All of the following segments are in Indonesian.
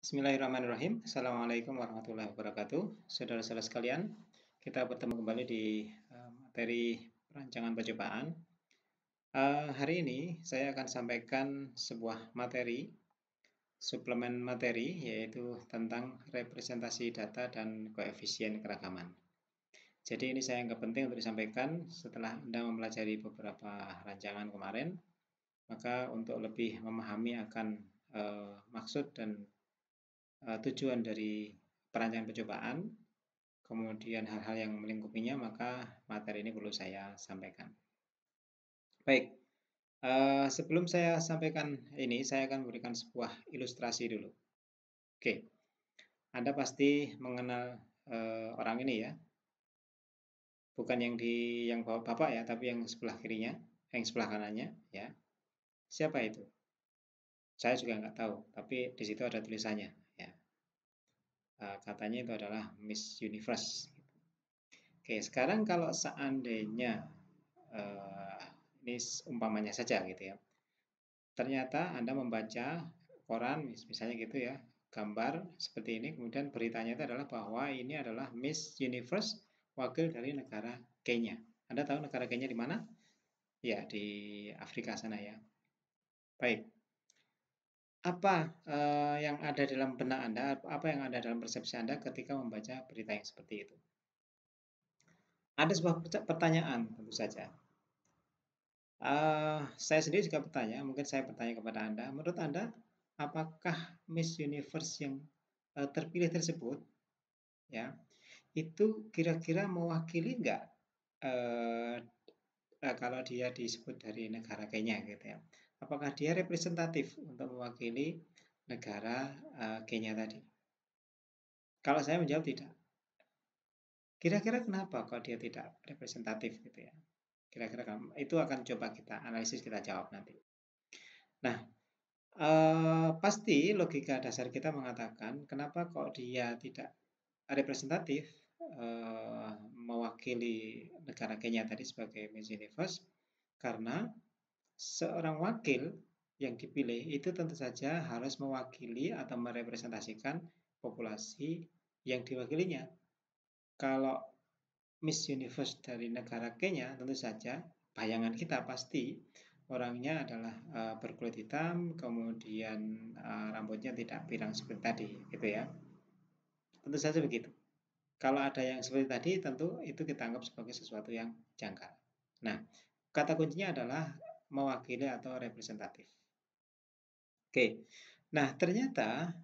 Bismillahirrahmanirrahim. Assalamualaikum warahmatullahi wabarakatuh. Saudara-saudara sekalian, kita bertemu kembali di eh, materi rancangan percobaan. Eh, hari ini saya akan sampaikan sebuah materi, suplemen materi, yaitu tentang representasi data dan koefisien keragaman. Jadi ini saya anggap penting untuk disampaikan setelah Anda mempelajari beberapa rancangan kemarin, maka untuk lebih memahami akan uh, maksud dan Eh, tujuan dari perancangan percobaan, kemudian hal-hal yang melingkupinya, maka materi ini perlu saya sampaikan. Baik, eh, sebelum saya sampaikan ini, saya akan memberikan sebuah ilustrasi dulu. Oke, Anda pasti mengenal eh, orang ini ya, bukan yang di yang bawah bapak ya, tapi yang sebelah kirinya, yang sebelah kanannya ya. Siapa itu? Saya juga nggak tahu, tapi di situ ada tulisannya Eh, katanya itu adalah Miss Universe. Oke, sekarang kalau seandainya eh, ini umpamanya saja gitu ya, ternyata Anda membaca koran misalnya gitu ya, gambar seperti ini, kemudian beritanya itu adalah bahwa ini adalah Miss Universe wakil dari negara Kenya. Anda tahu negara Kenya di mana? Ya, di Afrika sana ya. Baik, apa, uh, yang ada dalam benak Anda, apa yang ada dalam persepsi Anda ketika membaca berita yang seperti itu? Ada sebuah pertanyaan tentu saja. Uh, saya sendiri juga bertanya, mungkin saya bertanya kepada Anda, menurut Anda apakah Miss Universe yang, uh, terpilih tersebut, ya, itu kira-kira mewakili nggak, uh, uh, kalau dia disebut dari negara Kenya gitu ya apakah dia representatif untuk mewakili negara uh, Kenya tadi? Kalau saya menjawab tidak. Kira-kira kenapa kok dia tidak representatif gitu ya? Kira-kira itu akan coba kita analisis kita jawab nanti. Nah, uh, pasti logika dasar kita mengatakan kenapa kok dia tidak representatif uh, mewakili negara Kenya tadi sebagai Miss Universe karena seorang wakil yang dipilih itu tentu saja harus mewakili atau merepresentasikan populasi yang diwakilinya. Kalau Miss Universe dari negara Kenya, tentu saja bayangan kita pasti orangnya adalah uh, berkulit hitam, kemudian uh, rambutnya tidak pirang seperti tadi, gitu ya. Tentu saja begitu. Kalau ada yang seperti tadi, tentu itu kita anggap sebagai sesuatu yang janggal. Nah, kata kuncinya adalah mewakili atau representatif. Oke, nah ternyata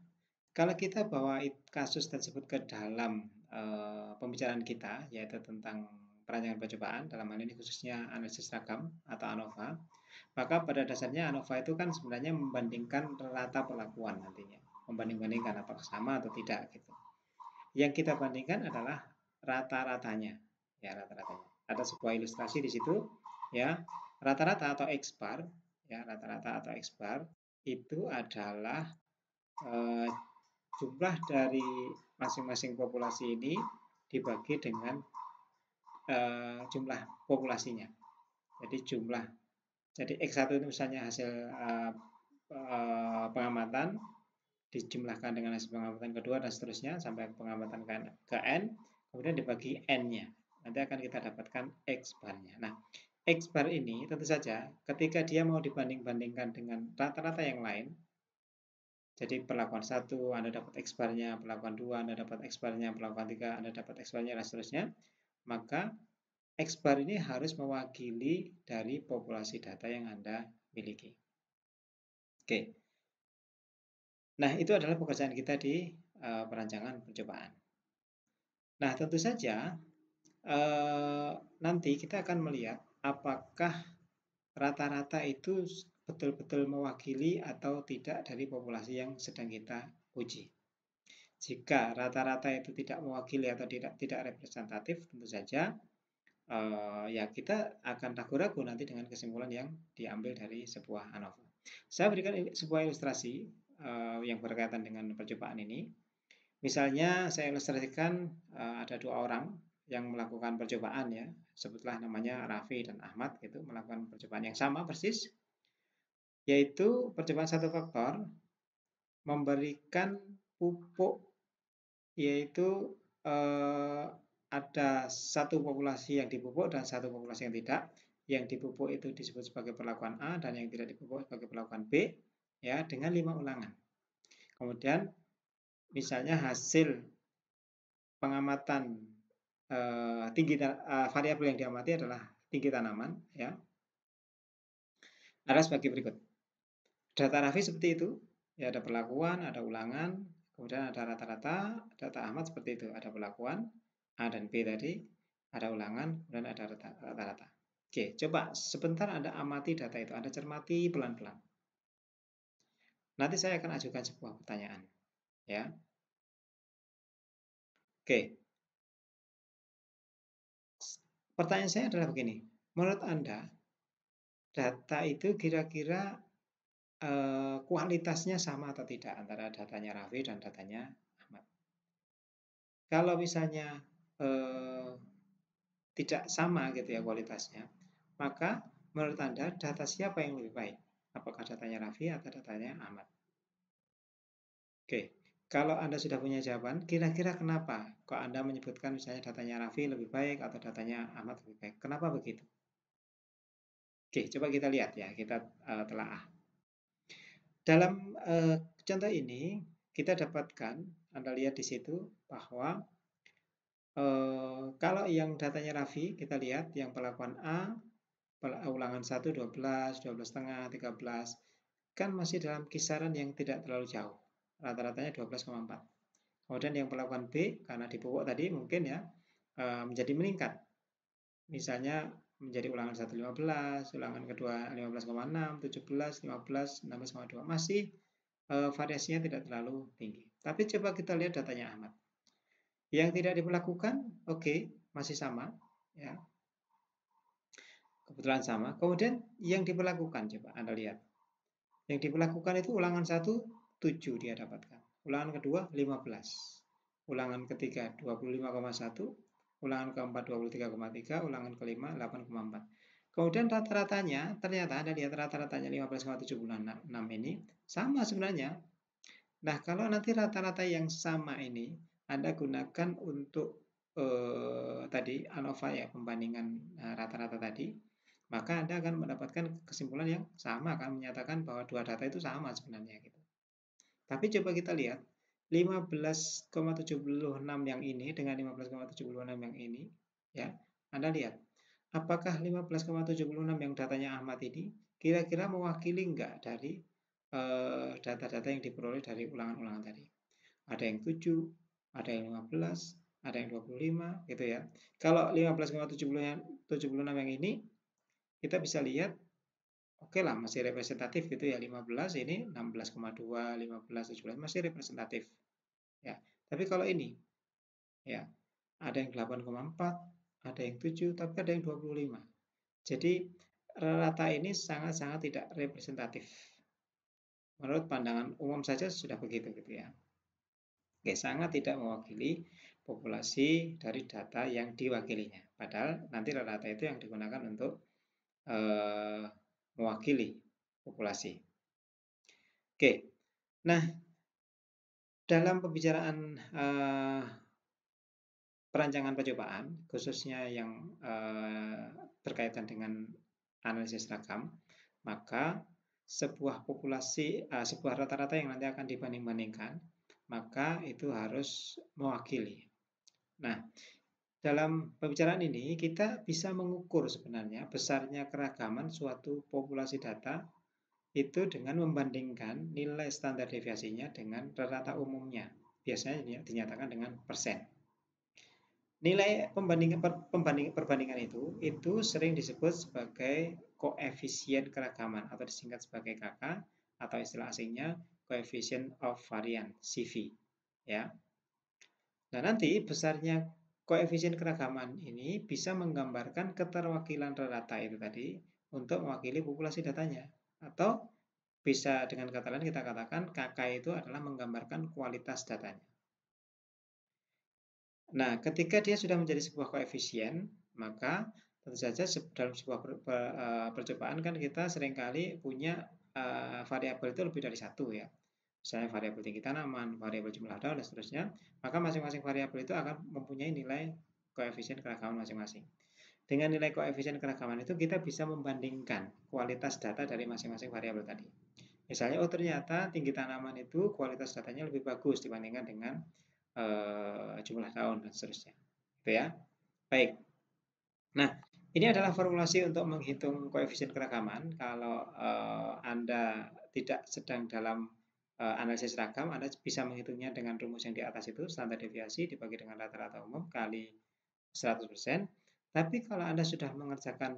kalau kita bawa kasus tersebut ke dalam e, pembicaraan kita, yaitu tentang perancangan percobaan, dalam hal ini khususnya analisis ragam atau ANOVA, maka pada dasarnya ANOVA itu kan sebenarnya membandingkan rata perlakuan nantinya, membanding-bandingkan apakah sama atau tidak gitu. Yang kita bandingkan adalah rata-ratanya, ya rata-ratanya. Ada sebuah ilustrasi di situ, ya Rata-rata atau X bar, ya rata-rata atau X bar itu adalah eh, jumlah dari masing-masing populasi ini dibagi dengan eh, jumlah populasinya. Jadi jumlah, jadi X1 itu misalnya hasil eh, eh, pengamatan dijumlahkan dengan hasil pengamatan kedua dan seterusnya sampai pengamatan ke N, kemudian dibagi N-nya. Nanti akan kita dapatkan X bar nya. Nah, X bar ini tentu saja ketika dia mau dibanding-bandingkan dengan rata-rata yang lain, jadi perlakuan satu Anda dapat X barnya, perlakuan 2 Anda dapat X barnya, perlakuan 3 Anda dapat X barnya, dan seterusnya, maka X bar ini harus mewakili dari populasi data yang Anda miliki. Oke. Nah, itu adalah pekerjaan kita di uh, perancangan percobaan. Nah, tentu saja uh, nanti kita akan melihat apakah rata-rata itu betul-betul mewakili atau tidak dari populasi yang sedang kita uji. Jika rata-rata itu tidak mewakili atau tidak tidak representatif, tentu saja uh, ya kita akan ragu-ragu nanti dengan kesimpulan yang diambil dari sebuah ANOVA. Saya berikan sebuah ilustrasi uh, yang berkaitan dengan percobaan ini. Misalnya saya ilustrasikan uh, ada dua orang yang melakukan percobaan ya, sebutlah namanya Rafi dan Ahmad gitu, melakukan percobaan yang sama persis, yaitu percobaan satu faktor memberikan pupuk yaitu eh, ada satu populasi yang dipupuk dan satu populasi yang tidak. Yang dipupuk itu disebut sebagai perlakuan A dan yang tidak dipupuk sebagai perlakuan B ya dengan lima ulangan. Kemudian misalnya hasil pengamatan Eh, tinggi eh, variabel yang diamati adalah tinggi tanaman ya ada sebagai berikut data Rafi seperti itu ya ada perlakuan ada ulangan kemudian ada rata-rata data Ahmad seperti itu ada perlakuan A dan B tadi ada ulangan dan ada rata-rata Oke, coba sebentar Anda amati data itu, Anda cermati pelan-pelan. Nanti saya akan ajukan sebuah pertanyaan, ya. Oke. Pertanyaan saya adalah begini, menurut Anda data itu kira-kira eh, kualitasnya sama atau tidak antara datanya Raffi dan datanya Ahmad? Kalau misalnya eh, tidak sama gitu ya kualitasnya, maka menurut Anda data siapa yang lebih baik? Apakah datanya Raffi atau datanya Ahmad? Oke, kalau Anda sudah punya jawaban, kira-kira kenapa kok Anda menyebutkan misalnya datanya Raffi lebih baik atau datanya Ahmad lebih baik? Kenapa begitu? Oke, coba kita lihat ya, kita uh, telaah. Dalam uh, contoh ini, kita dapatkan, Anda lihat di situ bahwa uh, kalau yang datanya Raffi, kita lihat yang perlakuan A, ulangan 1, 12, 12 setengah, 13, kan masih dalam kisaran yang tidak terlalu jauh rata-ratanya 12,4. Kemudian yang perlakuan B karena dipupuk tadi mungkin ya eh, menjadi meningkat. Misalnya menjadi ulangan 115, ulangan kedua 15,6, 17, 15, 16,2. Masih eh, variasinya tidak terlalu tinggi. Tapi coba kita lihat datanya Ahmad. Yang tidak diperlakukan, oke, okay, masih sama, ya. Kebetulan sama. Kemudian yang diperlakukan, coba Anda lihat. Yang diperlakukan itu ulangan satu 7 dia dapatkan. Ulangan kedua 15. Ulangan ketiga 25,1. Ulangan keempat 23,3. Ulangan kelima 8,4. Kemudian rata-ratanya, ternyata ada lihat rata-ratanya 15,76 bulan enam ini sama sebenarnya. Nah, kalau nanti rata-rata yang sama ini Anda gunakan untuk eh, tadi ANOVA ya pembandingan eh, rata-rata eh, tadi, maka Anda akan mendapatkan kesimpulan yang sama akan menyatakan bahwa dua data itu sama sebenarnya gitu. Tapi coba kita lihat 15,76 yang ini dengan 15,76 yang ini ya. Anda lihat apakah 15,76 yang datanya Ahmad ini kira-kira mewakili enggak dari eh, data-data uh, yang diperoleh dari ulangan-ulangan tadi. Ada yang 7, ada yang 15, ada yang 25 gitu ya. Kalau 15,76 yang ini kita bisa lihat oke lah masih representatif gitu ya 15 ini 16,2 15 17 masih representatif ya tapi kalau ini ya ada yang 8,4 ada yang 7 tapi ada yang 25 jadi rata ini sangat-sangat tidak representatif menurut pandangan umum saja sudah begitu gitu ya Oke, sangat tidak mewakili populasi dari data yang diwakilinya. Padahal nanti rata-rata itu yang digunakan untuk Uh, mewakili populasi. Oke, nah dalam pembicaraan eh, perancangan percobaan, khususnya yang eh, berkaitan dengan analisis ragam, maka sebuah populasi, eh, sebuah rata-rata yang nanti akan dibanding-bandingkan, maka itu harus mewakili. Nah, dalam pembicaraan ini kita bisa mengukur sebenarnya besarnya keragaman suatu populasi data itu dengan membandingkan nilai standar deviasinya dengan rata rata umumnya. Biasanya ya, dinyatakan dengan persen. Nilai pembandingan, per, pembanding, perbandingan itu itu sering disebut sebagai koefisien keragaman atau disingkat sebagai KK atau istilah asingnya coefficient of variance CV ya. Nah, nanti besarnya koefisien keragaman ini bisa menggambarkan keterwakilan rata itu tadi untuk mewakili populasi datanya. Atau bisa dengan kata lain kita katakan KK itu adalah menggambarkan kualitas datanya. Nah, ketika dia sudah menjadi sebuah koefisien, maka tentu saja dalam sebuah eh, percobaan kan kita seringkali punya uh, variabel itu lebih dari satu ya misalnya variabel tinggi tanaman, variabel jumlah daun, dan seterusnya, maka masing-masing variabel itu akan mempunyai nilai koefisien keragaman masing-masing. Dengan nilai koefisien keragaman itu kita bisa membandingkan kualitas data dari masing-masing variabel tadi. Misalnya, oh ternyata tinggi tanaman itu kualitas datanya lebih bagus dibandingkan dengan e, jumlah daun dan seterusnya. Itu ya. Baik. Nah, ini adalah formulasi untuk menghitung koefisien keragaman. Kalau e, Anda tidak sedang dalam Eh, analisis ragam, Anda bisa menghitungnya dengan rumus yang di atas itu, standar deviasi dibagi dengan rata-rata umum kali 100%. Tapi kalau Anda sudah mengerjakan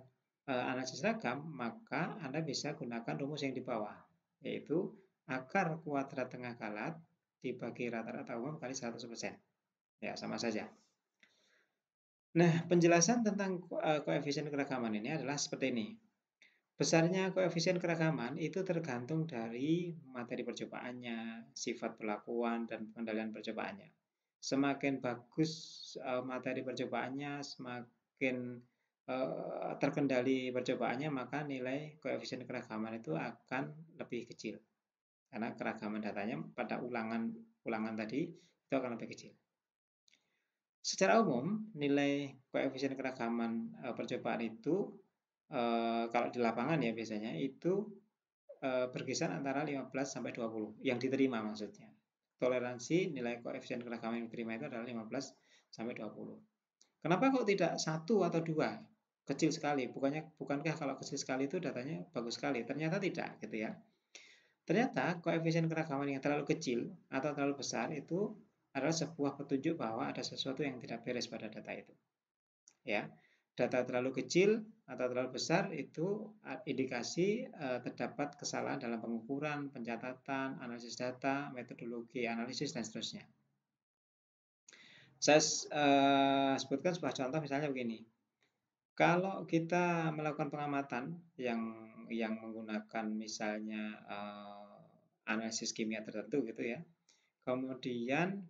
eh, analisis ragam, maka Anda bisa gunakan rumus yang di bawah, yaitu akar kuadrat tengah kalat dibagi rata-rata umum kali 100%. Ya, sama saja. Nah, penjelasan tentang eh, koefisien keragaman ini adalah seperti ini. Besarnya koefisien keragaman itu tergantung dari materi percobaannya, sifat perlakuan, dan pengendalian percobaannya. Semakin bagus eh, materi percobaannya, semakin eh, terkendali percobaannya, maka nilai koefisien keragaman itu akan lebih kecil. Karena keragaman datanya pada ulangan-ulangan tadi itu akan lebih kecil. Secara umum, nilai koefisien keragaman eh, percobaan itu Eh, kalau di lapangan ya biasanya itu eh, berkisar antara 15 sampai 20 yang diterima maksudnya. Toleransi nilai koefisien keragaman yang diterima itu adalah 15 sampai 20. Kenapa kok tidak satu atau dua? Kecil sekali. Bukannya bukankah kalau kecil sekali itu datanya bagus sekali? Ternyata tidak gitu ya. Ternyata koefisien keragaman yang terlalu kecil atau terlalu besar itu adalah sebuah petunjuk bahwa ada sesuatu yang tidak beres pada data itu. Ya, data terlalu kecil atau terlalu besar itu eh, indikasi eh, terdapat kesalahan dalam pengukuran, pencatatan, analisis data, metodologi analisis, dan seterusnya. Saya eh, sebutkan sebuah contoh misalnya begini. Kalau kita melakukan pengamatan yang yang menggunakan misalnya eh, analisis kimia tertentu gitu ya, kemudian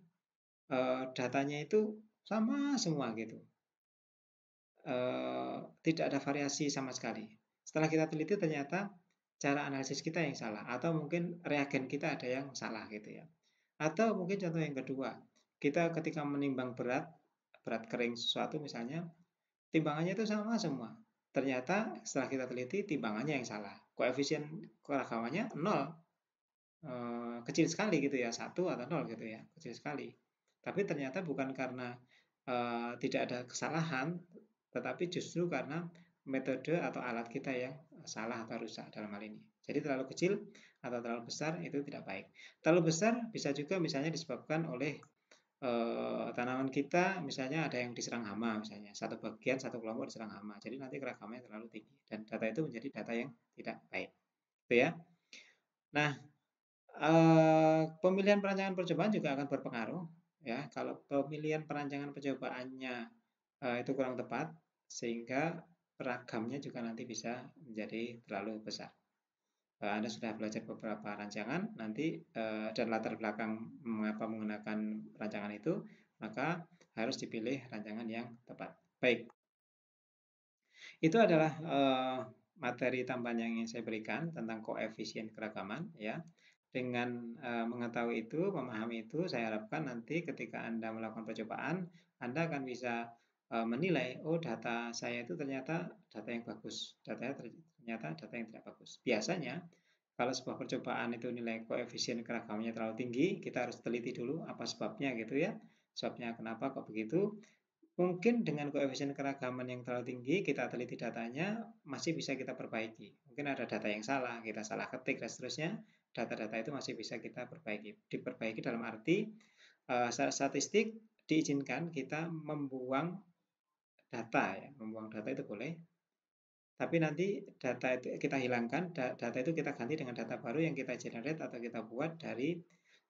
eh, datanya itu sama semua gitu Eh, tidak ada variasi sama sekali. Setelah kita teliti ternyata cara analisis kita yang salah atau mungkin reagen kita ada yang salah gitu ya. Atau mungkin contoh yang kedua, kita ketika menimbang berat, berat kering sesuatu misalnya, timbangannya itu sama semua. Ternyata setelah kita teliti timbangannya yang salah. Koefisien keragamannya nol, e, kecil sekali gitu ya, satu atau nol gitu ya, kecil sekali. Tapi ternyata bukan karena e, tidak ada kesalahan, tetapi justru karena metode atau alat kita yang eh, salah atau rusak dalam hal ini. Jadi terlalu kecil atau terlalu besar itu tidak baik. Terlalu besar bisa juga misalnya disebabkan oleh e, tanaman kita, misalnya ada yang diserang hama misalnya, satu bagian satu kelompok diserang hama. Jadi nanti keragamannya terlalu tinggi dan data itu menjadi data yang tidak baik. Itu ya. Nah, e, pemilihan perancangan percobaan juga akan berpengaruh ya. Kalau pemilihan perancangan percobaannya Eh, itu kurang tepat sehingga ragamnya juga nanti bisa menjadi terlalu besar. Eh, Anda sudah belajar beberapa rancangan nanti eh, dan latar belakang mengapa menggunakan rancangan itu, maka harus dipilih rancangan yang tepat. Baik. Itu adalah materi tambahan yang ingin saya berikan tentang koefisien keragaman ya. Dengan mengetahui itu, memahami itu, saya harapkan nanti ketika Anda melakukan percobaan, Anda akan bisa Eh, menilai, oh data saya itu ternyata data yang bagus, datanya ternyata data yang tidak bagus. Biasanya kalau sebuah percobaan itu nilai koefisien keragamannya terlalu tinggi, kita harus teliti dulu apa sebabnya gitu ya, sebabnya kenapa kok begitu. Mungkin dengan koefisien keragaman yang terlalu tinggi, kita teliti datanya, masih bisa kita perbaiki. Mungkin ada data yang salah, kita salah ketik dan seterusnya, data-data itu masih bisa kita perbaiki. Diperbaiki dalam arti uh, statistik diizinkan kita membuang data ya membuang data itu boleh tapi nanti data itu kita hilangkan data itu kita ganti dengan data baru yang kita generate atau kita buat dari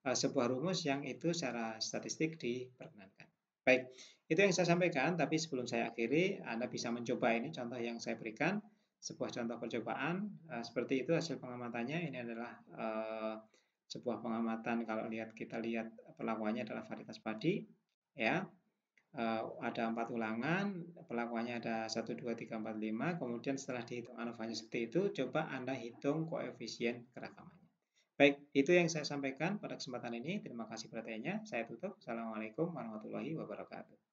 uh, sebuah rumus yang itu secara statistik diperkenankan baik itu yang saya sampaikan tapi sebelum saya akhiri anda bisa mencoba ini contoh yang saya berikan sebuah contoh percobaan uh, seperti itu hasil pengamatannya ini adalah uh, sebuah pengamatan kalau lihat kita lihat pelakuannya adalah varietas padi ya Eh, ada empat ulangan, perlakuannya ada 1, 2, 3, 4, 5. Kemudian setelah dihitung anovanya seperti itu, coba Anda hitung koefisien keragamannya. Baik, itu yang saya sampaikan pada kesempatan ini. Terima kasih perhatiannya. Saya tutup. Assalamualaikum warahmatullahi wabarakatuh.